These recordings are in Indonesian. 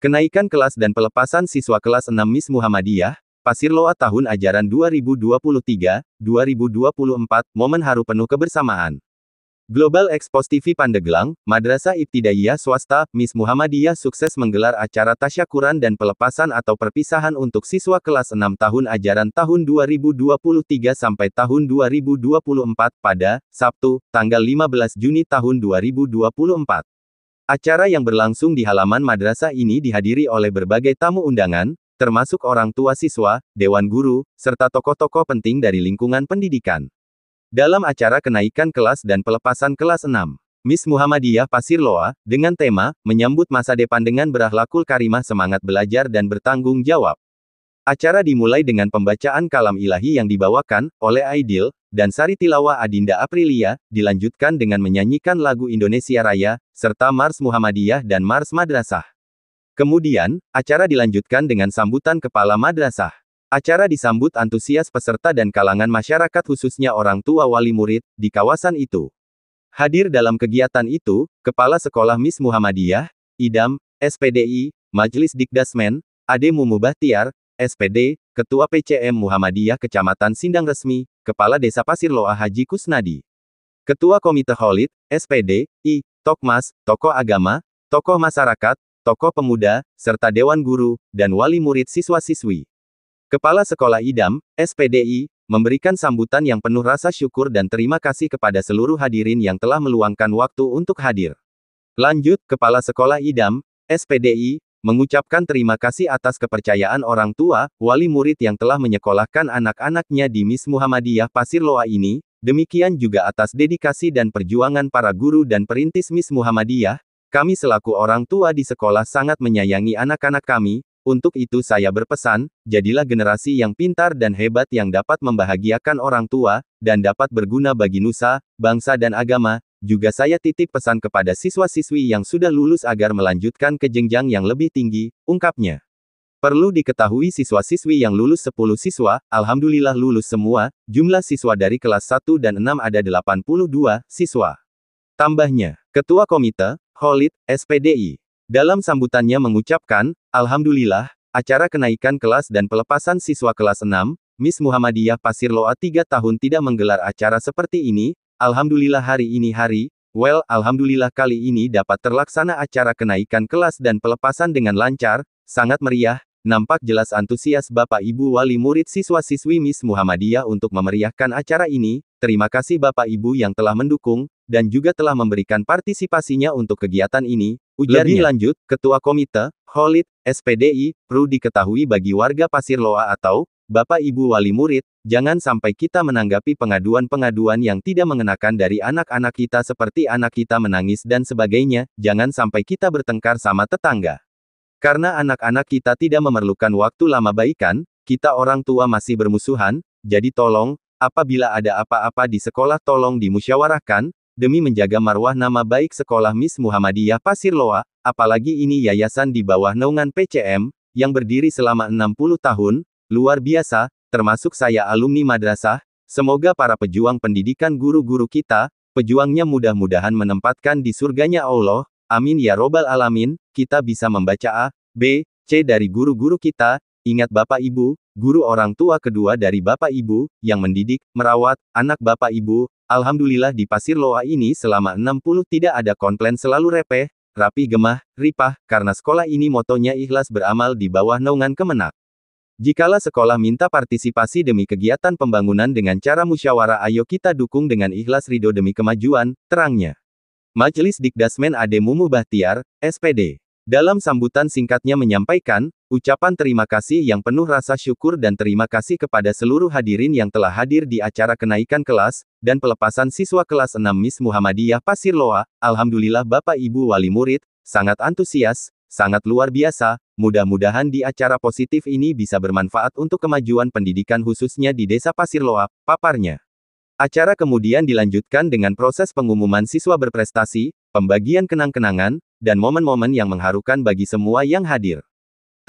Kenaikan kelas dan pelepasan siswa kelas 6 Miss Muhammadiyah, Pasir Pasirloa tahun ajaran 2023-2024, momen haru penuh kebersamaan. Global Expos TV Pandeglang, Madrasah Ibtidaiyah Swasta, Miss Muhammadiyah sukses menggelar acara tasyakuran dan pelepasan atau perpisahan untuk siswa kelas 6 tahun ajaran tahun 2023 sampai tahun 2024 pada Sabtu, tanggal 15 Juni tahun 2024. Acara yang berlangsung di halaman madrasah ini dihadiri oleh berbagai tamu undangan, termasuk orang tua siswa, dewan guru, serta tokoh-tokoh penting dari lingkungan pendidikan. Dalam acara kenaikan kelas dan pelepasan kelas 6, Miss Muhammadiyah Pasir Loa, dengan tema, menyambut masa depan dengan berahlakul karimah semangat belajar dan bertanggung jawab, Acara dimulai dengan pembacaan kalam ilahi yang dibawakan oleh Aidil dan Sari Tilawa Adinda Aprilia, dilanjutkan dengan menyanyikan lagu Indonesia Raya, serta Mars Muhammadiyah dan Mars Madrasah. Kemudian, acara dilanjutkan dengan sambutan kepala madrasah. Acara disambut antusias peserta dan kalangan masyarakat khususnya orang tua wali murid di kawasan itu. Hadir dalam kegiatan itu, Kepala Sekolah Miss Muhammadiyah, IDAM, SPDI, Majelis Dikdasmen, Ade Mumu Bahtiar, SPD, Ketua PCM Muhammadiyah Kecamatan Sindang Resmi, Kepala Desa Pasir Loa Haji Kusnadi. Ketua Komite Holid, SPD, I, Tokmas, Tokoh Agama, Tokoh Masyarakat, Tokoh Pemuda, serta Dewan Guru, dan Wali Murid Siswa-Siswi. Kepala Sekolah IDAM, SPDI, memberikan sambutan yang penuh rasa syukur dan terima kasih kepada seluruh hadirin yang telah meluangkan waktu untuk hadir. Lanjut, Kepala Sekolah IDAM, SPDI, mengucapkan terima kasih atas kepercayaan orang tua, wali murid yang telah menyekolahkan anak-anaknya di Miss Muhammadiyah Pasir Loa ini, demikian juga atas dedikasi dan perjuangan para guru dan perintis Miss Muhammadiyah, kami selaku orang tua di sekolah sangat menyayangi anak-anak kami, untuk itu saya berpesan, jadilah generasi yang pintar dan hebat yang dapat membahagiakan orang tua, dan dapat berguna bagi nusa, bangsa dan agama, juga saya titip pesan kepada siswa-siswi yang sudah lulus agar melanjutkan ke jenjang yang lebih tinggi, ungkapnya. Perlu diketahui siswa-siswi yang lulus 10 siswa, alhamdulillah lulus semua, jumlah siswa dari kelas 1 dan 6 ada 82 siswa. Tambahnya, Ketua Komite, Holid, SPDI. Dalam sambutannya mengucapkan, Alhamdulillah, acara kenaikan kelas dan pelepasan siswa kelas 6, Miss Muhammadiyah Pasir Loa tiga tahun tidak menggelar acara seperti ini, Alhamdulillah hari ini hari, well, alhamdulillah kali ini dapat terlaksana acara kenaikan kelas dan pelepasan dengan lancar, sangat meriah, nampak jelas antusias Bapak Ibu wali murid siswa-siswi Miss Muhammadiyah untuk memeriahkan acara ini, terima kasih Bapak Ibu yang telah mendukung, dan juga telah memberikan partisipasinya untuk kegiatan ini, ujarnya. Lebih lanjut, Ketua Komite, Holid, SPDI, perlu diketahui bagi warga Pasir Loa atau Bapak Ibu wali murid, jangan sampai kita menanggapi pengaduan-pengaduan yang tidak mengenakan dari anak-anak kita seperti anak kita menangis dan sebagainya, jangan sampai kita bertengkar sama tetangga. Karena anak-anak kita tidak memerlukan waktu lama baikan, kita orang tua masih bermusuhan, jadi tolong, apabila ada apa-apa di sekolah tolong dimusyawarahkan, demi menjaga marwah nama baik sekolah Miss Muhammadiyah Pasir Loa, apalagi ini yayasan di bawah naungan PCM, yang berdiri selama 60 tahun, Luar biasa, termasuk saya alumni madrasah, semoga para pejuang pendidikan guru-guru kita, pejuangnya mudah-mudahan menempatkan di surganya Allah, amin ya robbal alamin, kita bisa membaca A, B, C dari guru-guru kita, ingat Bapak Ibu, guru orang tua kedua dari Bapak Ibu, yang mendidik, merawat, anak Bapak Ibu, Alhamdulillah di Pasir Loa ini selama 60 tidak ada komplain selalu repeh, rapi gemah, ripah, karena sekolah ini motonya ikhlas beramal di bawah naungan kemenak. Jikala sekolah minta partisipasi demi kegiatan pembangunan dengan cara musyawarah ayo kita dukung dengan ikhlas ridho demi kemajuan, terangnya. Majelis Dikdasmen Ade Mumu Bahtiar, SPD. Dalam sambutan singkatnya menyampaikan, ucapan terima kasih yang penuh rasa syukur dan terima kasih kepada seluruh hadirin yang telah hadir di acara kenaikan kelas, dan pelepasan siswa kelas 6 Miss Muhammadiyah Pasir Loa, Alhamdulillah Bapak Ibu Wali Murid, sangat antusias, Sangat luar biasa, mudah-mudahan di acara positif ini bisa bermanfaat untuk kemajuan pendidikan khususnya di Desa Pasir Loap, paparnya. Acara kemudian dilanjutkan dengan proses pengumuman siswa berprestasi, pembagian kenang-kenangan, dan momen-momen yang mengharukan bagi semua yang hadir.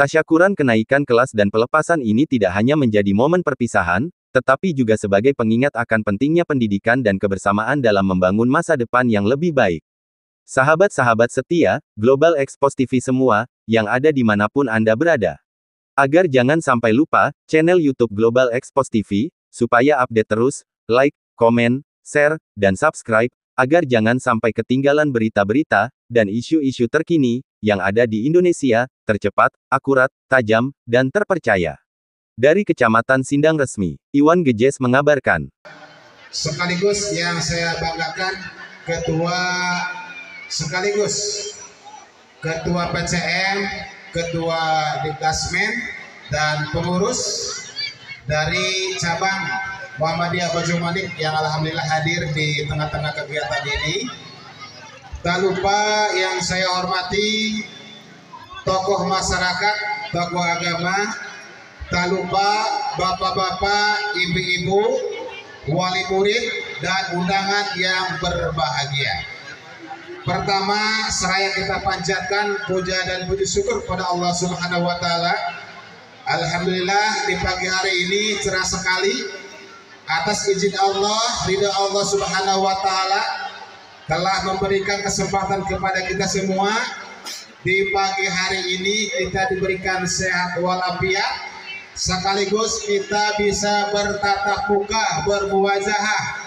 Tasyakuran kenaikan kelas dan pelepasan ini tidak hanya menjadi momen perpisahan, tetapi juga sebagai pengingat akan pentingnya pendidikan dan kebersamaan dalam membangun masa depan yang lebih baik. Sahabat-sahabat setia, Global Expos TV semua, yang ada di manapun Anda berada. Agar jangan sampai lupa, channel YouTube Global Expos TV, supaya update terus, like, komen, share, dan subscribe, agar jangan sampai ketinggalan berita-berita, dan isu-isu terkini, yang ada di Indonesia, tercepat, akurat, tajam, dan terpercaya. Dari Kecamatan Sindang Resmi, Iwan Gejes mengabarkan. Sekaligus yang saya banggakan, Ketua sekaligus Ketua PCM, Ketua Dikasmen, dan pengurus dari cabang Muhammadiyah Bojomanik yang alhamdulillah hadir di tengah-tengah kegiatan ini. Tak lupa yang saya hormati tokoh masyarakat, tokoh agama, tak lupa bapak-bapak, ibu-ibu, wali murid, dan undangan yang berbahagia. Pertama, seraya kita panjatkan puja dan puji syukur kepada Allah Subhanahu wa taala. Alhamdulillah di pagi hari ini cerah sekali atas izin Allah, ridha Allah Subhanahu wa taala telah memberikan kesempatan kepada kita semua di pagi hari ini kita diberikan sehat walafiat sekaligus kita bisa bertatap muka, bermuwajahah